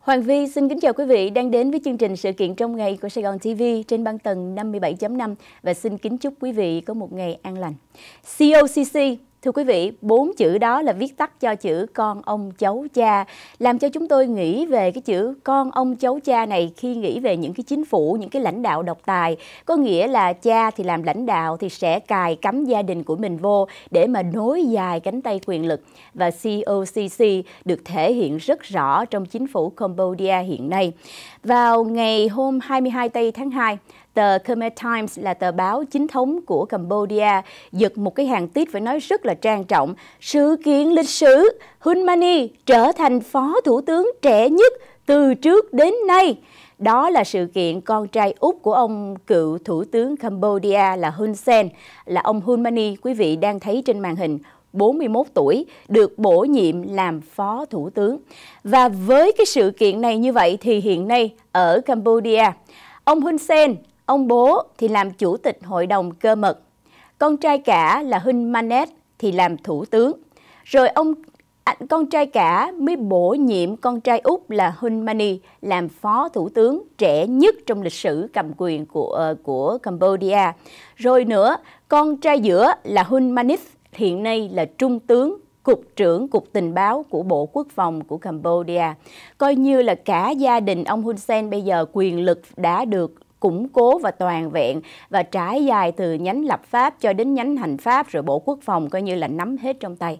Hoàng Vi xin kính chào quý vị đang đến với chương trình sự kiện trong ngày của Sài Gòn TV trên băng tầng 57.5 và xin kính chúc quý vị có một ngày an lành. COCC Thưa quý vị, bốn chữ đó là viết tắt cho chữ con ông cháu cha, làm cho chúng tôi nghĩ về cái chữ con ông cháu cha này khi nghĩ về những cái chính phủ, những cái lãnh đạo độc tài, có nghĩa là cha thì làm lãnh đạo thì sẽ cài cắm gia đình của mình vô để mà nối dài cánh tay quyền lực và COCC được thể hiện rất rõ trong chính phủ Cambodia hiện nay. Vào ngày hôm 22 tây tháng 2, Tờ Khmer Times là tờ báo chính thống của Cambodia giật một cái hàng tít phải nói rất là trang trọng. Sự kiện lịch sử Hun Mani trở thành phó thủ tướng trẻ nhất từ trước đến nay. Đó là sự kiện con trai út của ông cựu thủ tướng Cambodia là Hun Sen, là ông Hun Mani quý vị đang thấy trên màn hình. 41 tuổi, được bổ nhiệm làm phó thủ tướng. Và với cái sự kiện này như vậy thì hiện nay ở Cambodia, ông Hun Sen Ông bố thì làm chủ tịch hội đồng cơ mật. Con trai cả là Hinh Manet thì làm thủ tướng. Rồi ông à, con trai cả mới bổ nhiệm con trai út là Hun Mani làm phó thủ tướng trẻ nhất trong lịch sử cầm quyền của ờ, của Cambodia. Rồi nữa, con trai giữa là Hun Manis hiện nay là trung tướng cục trưởng cục tình báo của Bộ Quốc phòng của Cambodia. Coi như là cả gia đình ông Hun Sen bây giờ quyền lực đã được củng cố và toàn vẹn và trải dài từ nhánh lập pháp cho đến nhánh hành pháp rồi Bộ Quốc phòng coi như là nắm hết trong tay.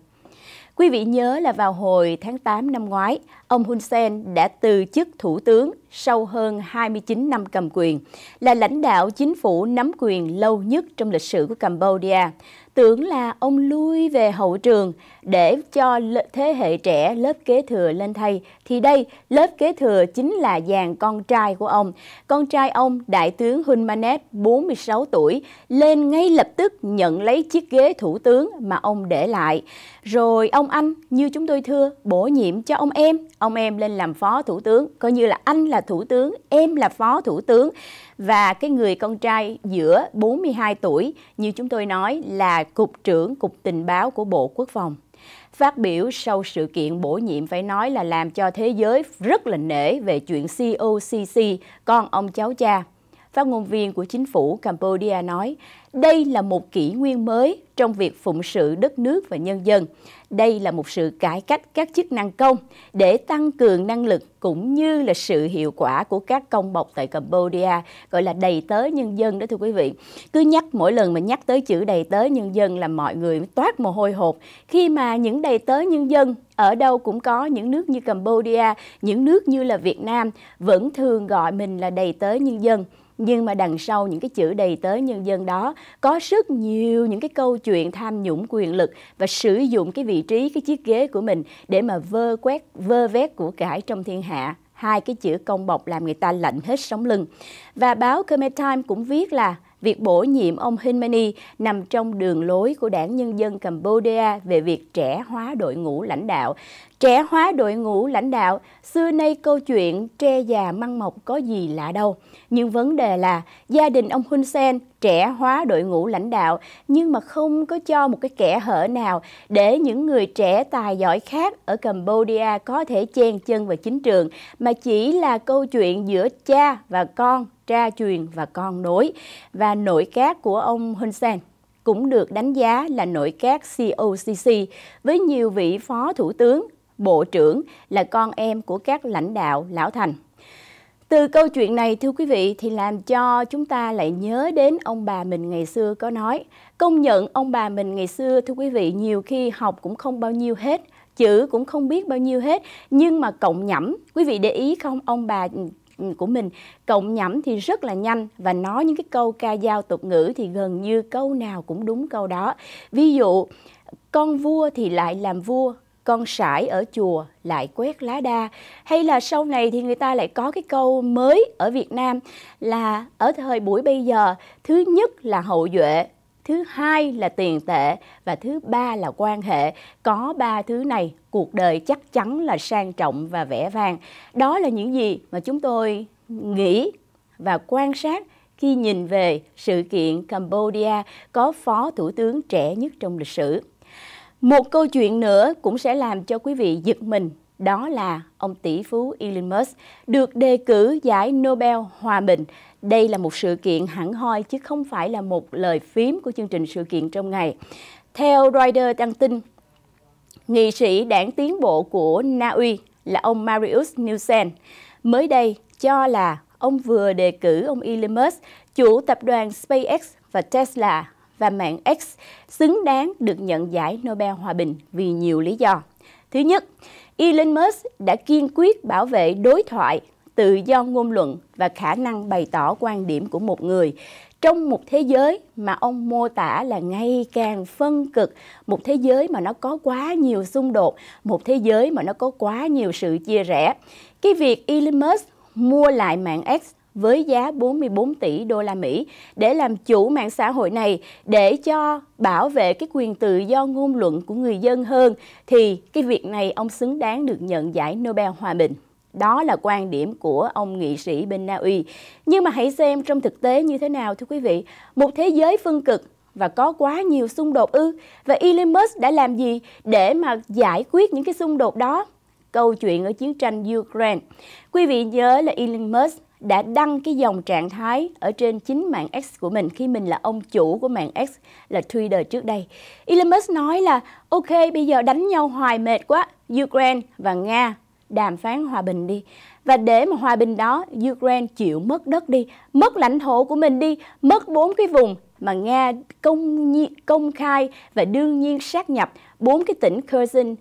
Quý vị nhớ là vào hồi tháng 8 năm ngoái, ông Hun Sen đã từ chức thủ tướng sau hơn 29 năm cầm quyền, là lãnh đạo chính phủ nắm quyền lâu nhất trong lịch sử của Cambodia. Tưởng là ông lui về hậu trường để cho thế hệ trẻ lớp kế thừa lên thay, thì đây lớp kế thừa chính là dàn con trai của ông. Con trai ông, Đại tướng Hun Manet, 46 tuổi, lên ngay lập tức nhận lấy chiếc ghế thủ tướng mà ông để lại. Rồi ông anh, như chúng tôi thưa, bổ nhiệm cho ông em, ông em lên làm phó thủ tướng, coi như là anh là thủ tướng, em là phó thủ tướng và cái người con trai giữa 42 tuổi như chúng tôi nói là cục trưởng cục tình báo của Bộ Quốc phòng. Phát biểu sau sự kiện bổ nhiệm phải nói là làm cho thế giới rất là nể về chuyện COCC, con ông cháu cha. Phát ngôn viên của chính phủ Cambodia nói, đây là một kỷ nguyên mới trong việc phụng sự đất nước và nhân dân. Đây là một sự cải cách các chức năng công để tăng cường năng lực cũng như là sự hiệu quả của các công bộc tại Cambodia, gọi là đầy tớ nhân dân đó thưa quý vị. Cứ nhắc mỗi lần mà nhắc tới chữ đầy tớ nhân dân là mọi người toát mồ hôi hột khi mà những đầy tớ nhân dân ở đâu cũng có những nước như Cambodia, những nước như là Việt Nam vẫn thường gọi mình là đầy tớ nhân dân nhưng mà đằng sau những cái chữ đầy tới nhân dân đó có rất nhiều những cái câu chuyện tham nhũng quyền lực và sử dụng cái vị trí cái chiếc ghế của mình để mà vơ quét vơ vét của cải trong thiên hạ hai cái chữ công bọc làm người ta lạnh hết sống lưng và báo Khmer Time cũng viết là việc bổ nhiệm ông Khamenei nằm trong đường lối của đảng Nhân dân Cambodia về việc trẻ hóa đội ngũ lãnh đạo. Trẻ hóa đội ngũ lãnh đạo, xưa nay câu chuyện tre già măng mọc có gì lạ đâu. Nhưng vấn đề là gia đình ông Hun Sen trẻ hóa đội ngũ lãnh đạo nhưng mà không có cho một cái kẻ hở nào để những người trẻ tài giỏi khác ở Cambodia có thể chen chân vào chính trường mà chỉ là câu chuyện giữa cha và con tra truyền và con nối. Và nội các của ông Hun Sen cũng được đánh giá là nội các COCC với nhiều vị phó thủ tướng, bộ trưởng là con em của các lãnh đạo lão thành. Từ câu chuyện này thưa quý vị thì làm cho chúng ta lại nhớ đến ông bà mình ngày xưa có nói. Công nhận ông bà mình ngày xưa thưa quý vị nhiều khi học cũng không bao nhiêu hết, chữ cũng không biết bao nhiêu hết nhưng mà cộng nhẩm quý vị để ý không ông bà của mình cộng nhẩm thì rất là nhanh và nói những cái câu ca dao tục ngữ thì gần như câu nào cũng đúng câu đó ví dụ con vua thì lại làm vua con sải ở chùa lại quét lá đa hay là sau này thì người ta lại có cái câu mới ở Việt Nam là ở thời buổi bây giờ thứ nhất là hậu duệ thứ hai là tiền tệ và thứ ba là quan hệ có ba thứ này cuộc đời chắc chắn là sang trọng và vẻ vang đó là những gì mà chúng tôi nghĩ và quan sát khi nhìn về sự kiện Cambodia có phó thủ tướng trẻ nhất trong lịch sử. Một câu chuyện nữa cũng sẽ làm cho quý vị giật mình đó là ông tỷ phú Elon Musk được đề cử giải Nobel Hòa Bình. Đây là một sự kiện hẳn hoi chứ không phải là một lời phím của chương trình sự kiện trong ngày. Theo Reuters đăng tin, nghị sĩ đảng tiến bộ của Na Uy là ông Marius Nielsen mới đây cho là ông vừa đề cử ông Elon Musk, chủ tập đoàn SpaceX và Tesla và mạng X xứng đáng được nhận giải Nobel Hòa Bình vì nhiều lý do. Thứ nhất, Elon Musk đã kiên quyết bảo vệ đối thoại, tự do ngôn luận và khả năng bày tỏ quan điểm của một người trong một thế giới mà ông mô tả là ngày càng phân cực, một thế giới mà nó có quá nhiều xung đột, một thế giới mà nó có quá nhiều sự chia rẽ. Cái việc Elon Musk mua lại mạng X với giá 44 tỷ đô la Mỹ để làm chủ mạng xã hội này để cho bảo vệ cái quyền tự do ngôn luận của người dân hơn thì cái việc này ông xứng đáng được nhận giải Nobel hòa bình. Đó là quan điểm của ông nghị sĩ bên Na Uy. Nhưng mà hãy xem trong thực tế như thế nào thưa quý vị. Một thế giới phân cực và có quá nhiều xung đột ư? Và Elon Musk đã làm gì để mà giải quyết những cái xung đột đó? Câu chuyện ở chiến tranh Ukraine. Quý vị nhớ là Elon Musk đã đăng cái dòng trạng thái ở trên chính mạng X của mình khi mình là ông chủ của mạng X là Twitter trước đây. Elon Musk nói là ok bây giờ đánh nhau hoài mệt quá, Ukraine và Nga đàm phán hòa bình đi. Và để mà hòa bình đó, Ukraine chịu mất đất đi, mất lãnh thổ của mình đi, mất bốn cái vùng mà Nga công công khai và đương nhiên sát nhập bốn cái tỉnh Kherson,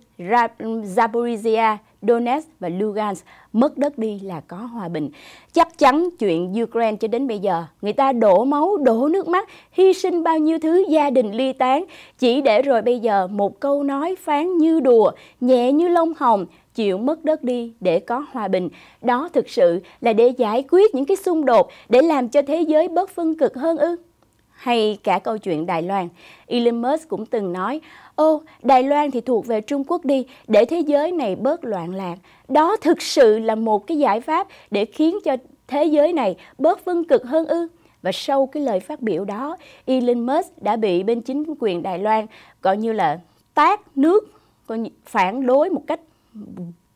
Zaporizhia, Donetsk và Lugansk mất đất đi là có hòa bình. Chắc chắn chuyện Ukraine cho đến bây giờ, người ta đổ máu, đổ nước mắt, hy sinh bao nhiêu thứ gia đình ly tán, chỉ để rồi bây giờ một câu nói phán như đùa, nhẹ như lông hồng, chịu mất đất đi để có hòa bình. Đó thực sự là để giải quyết những cái xung đột, để làm cho thế giới bớt phân cực hơn ư? Hay cả câu chuyện Đài Loan, Elon Musk cũng từng nói, ô, Đài Loan thì thuộc về Trung Quốc đi, để thế giới này bớt loạn lạc. Đó thực sự là một cái giải pháp để khiến cho thế giới này bớt vân cực hơn ư. Và sau cái lời phát biểu đó, Elon Musk đã bị bên chính quyền Đài Loan gọi như là tác nước, phản đối một cách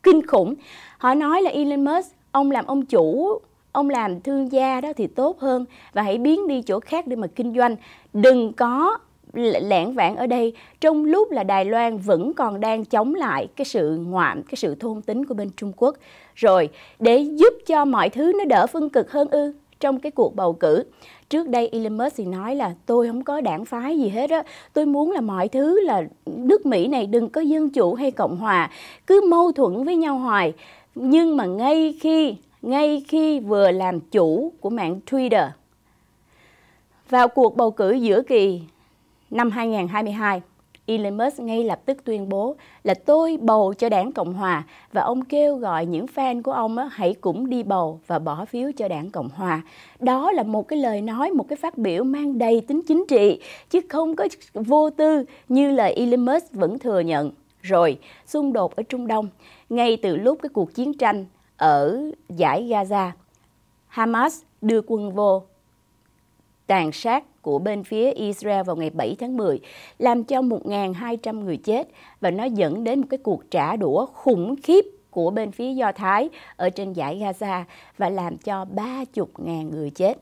kinh khủng. Họ nói là Elon Musk, ông làm ông chủ ông làm thương gia đó thì tốt hơn và hãy biến đi chỗ khác để mà kinh doanh đừng có lẻn vãn ở đây trong lúc là Đài Loan vẫn còn đang chống lại cái sự ngoạm, cái sự thôn tính của bên Trung Quốc. Rồi, để giúp cho mọi thứ nó đỡ phân cực hơn ư trong cái cuộc bầu cử. Trước đây Elon Musk thì nói là tôi không có đảng phái gì hết á, tôi muốn là mọi thứ là nước Mỹ này đừng có dân chủ hay cộng hòa, cứ mâu thuẫn với nhau hoài. Nhưng mà ngay khi ngay khi vừa làm chủ của mạng Twitter vào cuộc bầu cử giữa kỳ năm 2022, Elon Musk ngay lập tức tuyên bố là tôi bầu cho đảng Cộng Hòa và ông kêu gọi những fan của ông hãy cũng đi bầu và bỏ phiếu cho đảng Cộng Hòa. Đó là một cái lời nói, một cái phát biểu mang đầy tính chính trị, chứ không có vô tư như lời Elon Musk vẫn thừa nhận. Rồi, xung đột ở Trung Đông, ngay từ lúc cái cuộc chiến tranh ở giải Gaza, Hamas đưa quân vô tàn sát của bên phía Israel vào ngày 7 tháng 10, làm cho 1.200 người chết và nó dẫn đến một cái cuộc trả đũa khủng khiếp của bên phía Do Thái ở trên giải Gaza và làm cho 30.000 người chết.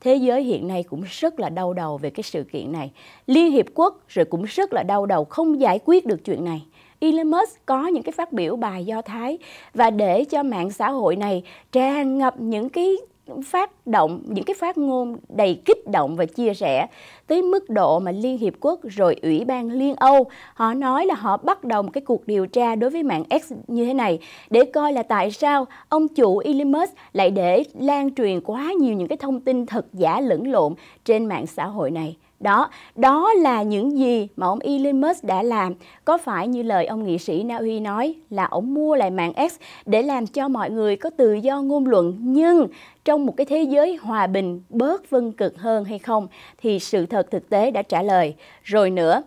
Thế giới hiện nay cũng rất là đau đầu về cái sự kiện này. Liên Hiệp Quốc rồi cũng rất là đau đầu không giải quyết được chuyện này. Elon Musk có những cái phát biểu bài do Thái và để cho mạng xã hội này tràn ngập những cái phát động những cái phát ngôn đầy kích động và chia sẻ tới mức độ mà Liên Hiệp Quốc rồi Ủy ban Liên Âu họ nói là họ bắt đầu một cái cuộc điều tra đối với mạng X như thế này để coi là tại sao ông chủ Elon Musk lại để lan truyền quá nhiều những cái thông tin thật giả lẫn lộn trên mạng xã hội này. Đó, đó là những gì mà ông Elon Musk đã làm. Có phải như lời ông nghị sĩ Na Uy nói là ông mua lại mạng X để làm cho mọi người có tự do ngôn luận nhưng trong một cái thế giới hòa bình bớt vân cực hơn hay không thì sự thật thực tế đã trả lời. Rồi nữa,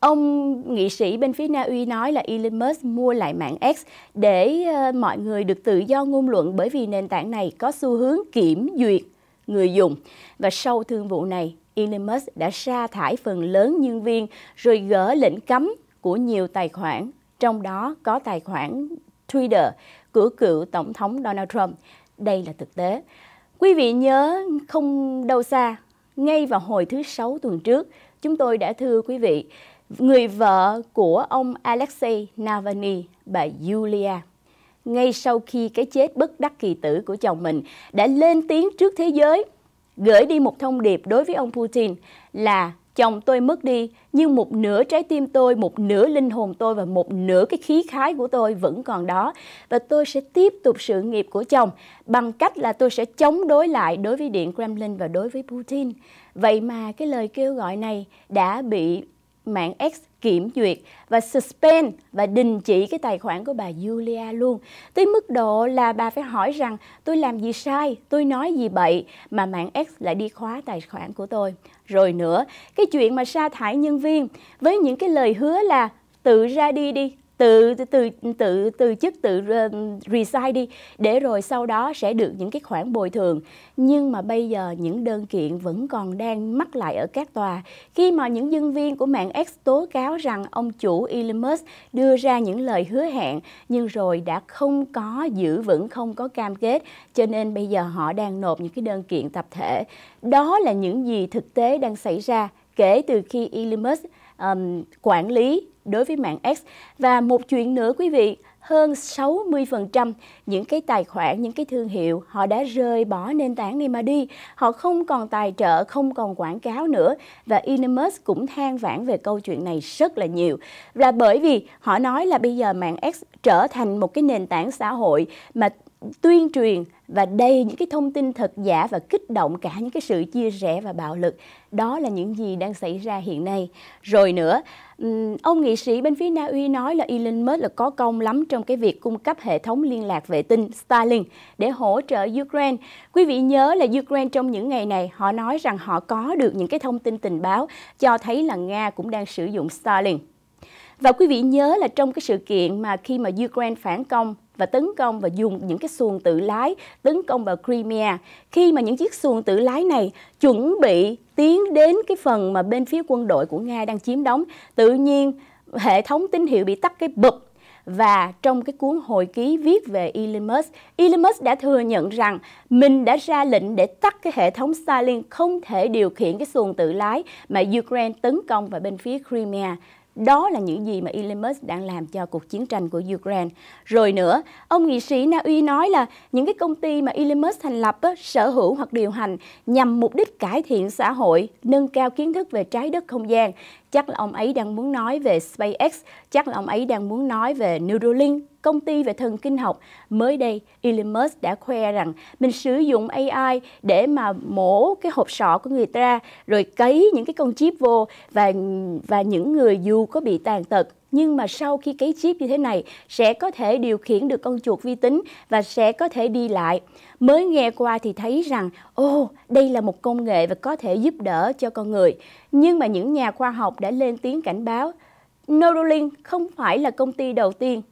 Ông nghị sĩ bên phía Na Uy nói là Elon Musk mua lại mạng X để ờ, mọi người được tự do ngôn luận bởi vì nền tảng này có xu hướng kiểm duyệt người dùng. Và sau thương vụ này, Elon Musk đã sa thải phần lớn nhân viên rồi gỡ lệnh cấm của nhiều tài khoản, trong đó có tài khoản Twitter của cựu Tổng thống Donald Trump. Đây là thực tế. Quý vị nhớ không đâu xa, ngay vào hồi thứ Sáu tuần trước, chúng tôi đã thưa quý vị, người vợ của ông Alexei Navalny, bà Yulia, ngay sau khi cái chết bất đắc kỳ tử của chồng mình, đã lên tiếng trước thế giới gửi đi một thông điệp đối với ông Putin là chồng tôi mất đi nhưng một nửa trái tim tôi, một nửa linh hồn tôi và một nửa cái khí khái của tôi vẫn còn đó và tôi sẽ tiếp tục sự nghiệp của chồng bằng cách là tôi sẽ chống đối lại đối với Điện Kremlin và đối với Putin. Vậy mà cái lời kêu gọi này đã bị mạng X kiểm duyệt và suspend và đình chỉ cái tài khoản của bà Julia luôn. Tới mức độ là bà phải hỏi rằng tôi làm gì sai, tôi nói gì bậy mà mạng X lại đi khóa tài khoản của tôi. Rồi nữa, cái chuyện mà sa thải nhân viên với những cái lời hứa là tự ra đi đi, tự tự tự từ chức tự ờ, resign đi để rồi sau đó sẽ được những cái khoản bồi thường nhưng mà bây giờ những đơn kiện vẫn còn đang mắc lại ở các tòa khi mà những nhân viên của mạng X tố cáo rằng ông chủ Elon Musk đưa ra những lời hứa hẹn nhưng rồi đã không có giữ vững không có cam kết cho nên bây giờ họ đang nộp những cái đơn kiện tập thể đó là những gì thực tế đang xảy ra kể từ khi Elon Musk um, quản lý đối với mạng X. Và một chuyện nữa quý vị, hơn 60% những cái tài khoản, những cái thương hiệu họ đã rời bỏ nền tảng này mà đi. Họ không còn tài trợ, không còn quảng cáo nữa và Elon cũng than vãn về câu chuyện này rất là nhiều. Là bởi vì họ nói là bây giờ mạng X trở thành một cái nền tảng xã hội mà tuyên truyền và đầy những cái thông tin thật giả và kích động cả những cái sự chia rẽ và bạo lực đó là những gì đang xảy ra hiện nay rồi nữa ông nghị sĩ bên phía Na Uy nói là Elon Musk là có công lắm trong cái việc cung cấp hệ thống liên lạc vệ tinh Starlink để hỗ trợ Ukraine quý vị nhớ là Ukraine trong những ngày này họ nói rằng họ có được những cái thông tin tình báo cho thấy là Nga cũng đang sử dụng Starlink và quý vị nhớ là trong cái sự kiện mà khi mà Ukraine phản công và tấn công và dùng những cái xuồng tự lái tấn công vào Crimea. Khi mà những chiếc xuồng tự lái này chuẩn bị tiến đến cái phần mà bên phía quân đội của Nga đang chiếm đóng, tự nhiên hệ thống tín hiệu bị tắt cái bụp và trong cái cuốn hồi ký viết về Elon Musk, Elon Musk đã thừa nhận rằng mình đã ra lệnh để tắt cái hệ thống Starlink không thể điều khiển cái xuồng tự lái mà Ukraine tấn công vào bên phía Crimea. Đó là những gì mà Elon Musk đang làm cho cuộc chiến tranh của Ukraine. Rồi nữa, ông nghị sĩ Na Uy nói là những cái công ty mà Elon Musk thành lập á, sở hữu hoặc điều hành nhằm mục đích cải thiện xã hội, nâng cao kiến thức về trái đất không gian, chắc là ông ấy đang muốn nói về SpaceX, chắc là ông ấy đang muốn nói về Neuralink, công ty về thần kinh học. Mới đây, Elon Musk đã khoe rằng mình sử dụng AI để mà mổ cái hộp sọ của người ta, rồi cấy những cái con chip vô và và những người dù có bị tàn tật nhưng mà sau khi cấy chip như thế này sẽ có thể điều khiển được con chuột vi tính và sẽ có thể đi lại. Mới nghe qua thì thấy rằng ô, oh, đây là một công nghệ và có thể giúp đỡ cho con người. Nhưng mà những nhà khoa học đã lên tiếng cảnh báo Neuralink không phải là công ty đầu tiên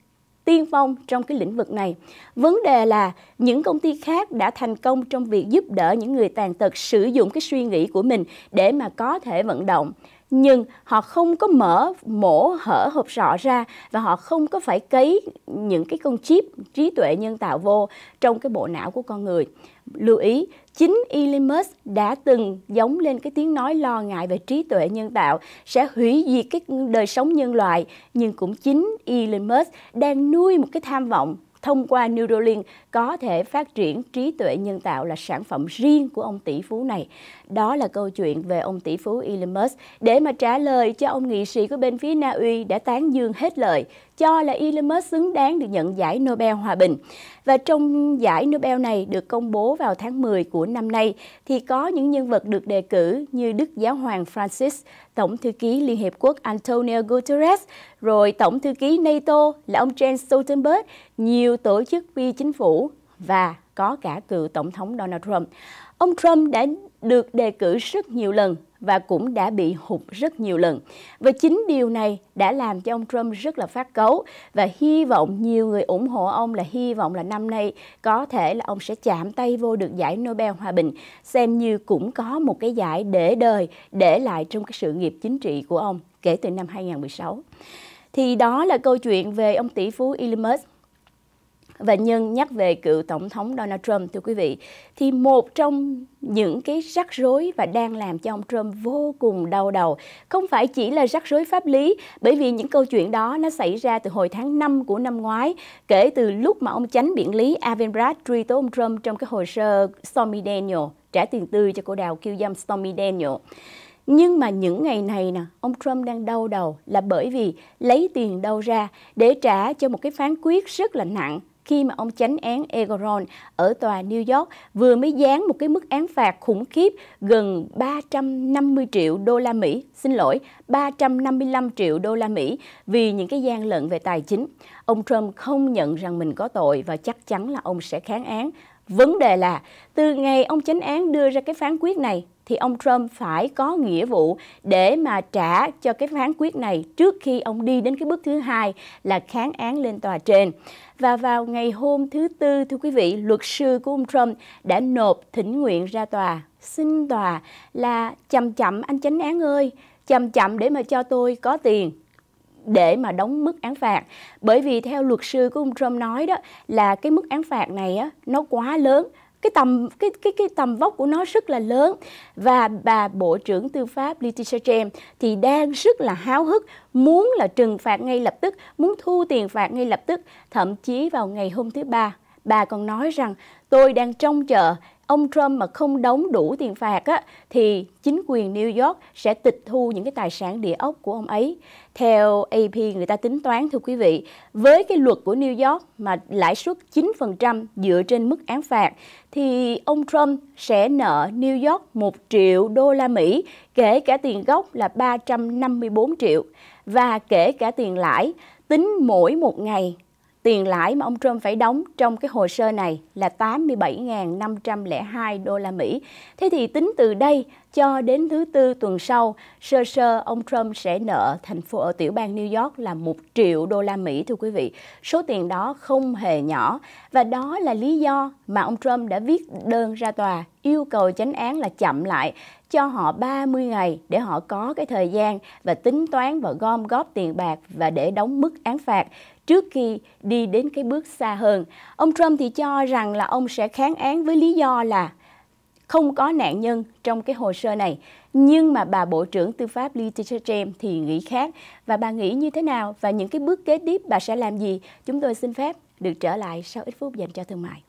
tiên phong trong cái lĩnh vực này. Vấn đề là những công ty khác đã thành công trong việc giúp đỡ những người tàn tật sử dụng cái suy nghĩ của mình để mà có thể vận động nhưng họ không có mở mổ hở hộp sọ ra và họ không có phải cấy những cái con chip trí tuệ nhân tạo vô trong cái bộ não của con người. Lưu ý, chính Elon Musk đã từng giống lên cái tiếng nói lo ngại về trí tuệ nhân tạo sẽ hủy diệt cái đời sống nhân loại, nhưng cũng chính Elon Musk đang nuôi một cái tham vọng thông qua Neuralink có thể phát triển trí tuệ nhân tạo là sản phẩm riêng của ông tỷ phú này. Đó là câu chuyện về ông tỷ phú Elon Musk. Để mà trả lời cho ông nghị sĩ của bên phía Na Uy đã tán dương hết lời cho là Elon Musk xứng đáng được nhận giải Nobel Hòa Bình. Và trong giải Nobel này được công bố vào tháng 10 của năm nay, thì có những nhân vật được đề cử như Đức Giáo hoàng Francis, Tổng thư ký Liên Hiệp Quốc Antonio Guterres, rồi Tổng thư ký NATO là ông Jens Stoltenberg, nhiều tổ chức phi chính phủ và có cả cựu Tổng thống Donald Trump. Ông Trump đã được đề cử rất nhiều lần và cũng đã bị hụt rất nhiều lần. Và chính điều này đã làm cho ông Trump rất là phát cấu và hy vọng nhiều người ủng hộ ông là hy vọng là năm nay có thể là ông sẽ chạm tay vô được giải Nobel Hòa Bình, xem như cũng có một cái giải để đời, để lại trong cái sự nghiệp chính trị của ông kể từ năm 2016. Thì đó là câu chuyện về ông tỷ phú Elon Musk và nhân nhắc về cựu tổng thống Donald Trump thưa quý vị thì một trong những cái rắc rối và đang làm cho ông Trump vô cùng đau đầu không phải chỉ là rắc rối pháp lý bởi vì những câu chuyện đó nó xảy ra từ hồi tháng 5 của năm ngoái kể từ lúc mà ông chánh biện lý Alvin Bragg truy tố ông Trump trong cái hồ sơ Stormy Daniel trả tiền tươi cho cô đào kiêu dâm Stormy Daniel nhưng mà những ngày này nè, ông Trump đang đau đầu là bởi vì lấy tiền đâu ra để trả cho một cái phán quyết rất là nặng khi mà ông chánh án Egoron ở tòa New York vừa mới dán một cái mức án phạt khủng khiếp gần 350 triệu đô la Mỹ, xin lỗi, 355 triệu đô la Mỹ vì những cái gian lận về tài chính. Ông Trump không nhận rằng mình có tội và chắc chắn là ông sẽ kháng án Vấn đề là từ ngày ông chánh án đưa ra cái phán quyết này thì ông Trump phải có nghĩa vụ để mà trả cho cái phán quyết này trước khi ông đi đến cái bước thứ hai là kháng án lên tòa trên. Và vào ngày hôm thứ Tư, thưa quý vị, luật sư của ông Trump đã nộp thỉnh nguyện ra tòa, xin tòa là chậm chậm anh chánh án ơi, chậm chậm để mà cho tôi có tiền để mà đóng mức án phạt bởi vì theo luật sư của ông Trump nói đó là cái mức án phạt này á, nó quá lớn cái tầm cái cái cái tầm vóc của nó rất là lớn và bà bộ trưởng tư pháp Letitia James thì đang rất là háo hức muốn là trừng phạt ngay lập tức muốn thu tiền phạt ngay lập tức thậm chí vào ngày hôm thứ ba bà còn nói rằng tôi đang trông chờ ông Trump mà không đóng đủ tiền phạt á, thì chính quyền New York sẽ tịch thu những cái tài sản địa ốc của ông ấy theo AP người ta tính toán thưa quý vị, với cái luật của New York mà lãi suất 9% dựa trên mức án phạt thì ông Trump sẽ nợ New York 1 triệu đô la Mỹ, kể cả tiền gốc là 354 triệu và kể cả tiền lãi, tính mỗi một ngày tiền lãi mà ông Trump phải đóng trong cái hồ sơ này là 87.502 đô la Mỹ. Thế thì tính từ đây cho đến thứ tư tuần sau, sơ sơ ông Trump sẽ nợ thành phố ở ờ, tiểu bang New York là 1 triệu đô la Mỹ thưa quý vị. Số tiền đó không hề nhỏ và đó là lý do mà ông Trump đã viết đơn ra tòa yêu cầu chánh án là chậm lại cho họ 30 ngày để họ có cái thời gian và tính toán và gom góp tiền bạc và để đóng mức án phạt trước khi đi đến cái bước xa hơn. Ông Trump thì cho rằng là ông sẽ kháng án với lý do là không có nạn nhân trong cái hồ sơ này. Nhưng mà bà Bộ trưởng Tư pháp Lee Tishachem thì nghĩ khác. Và bà nghĩ như thế nào và những cái bước kế tiếp bà sẽ làm gì? Chúng tôi xin phép được trở lại sau ít phút dành cho thương mại.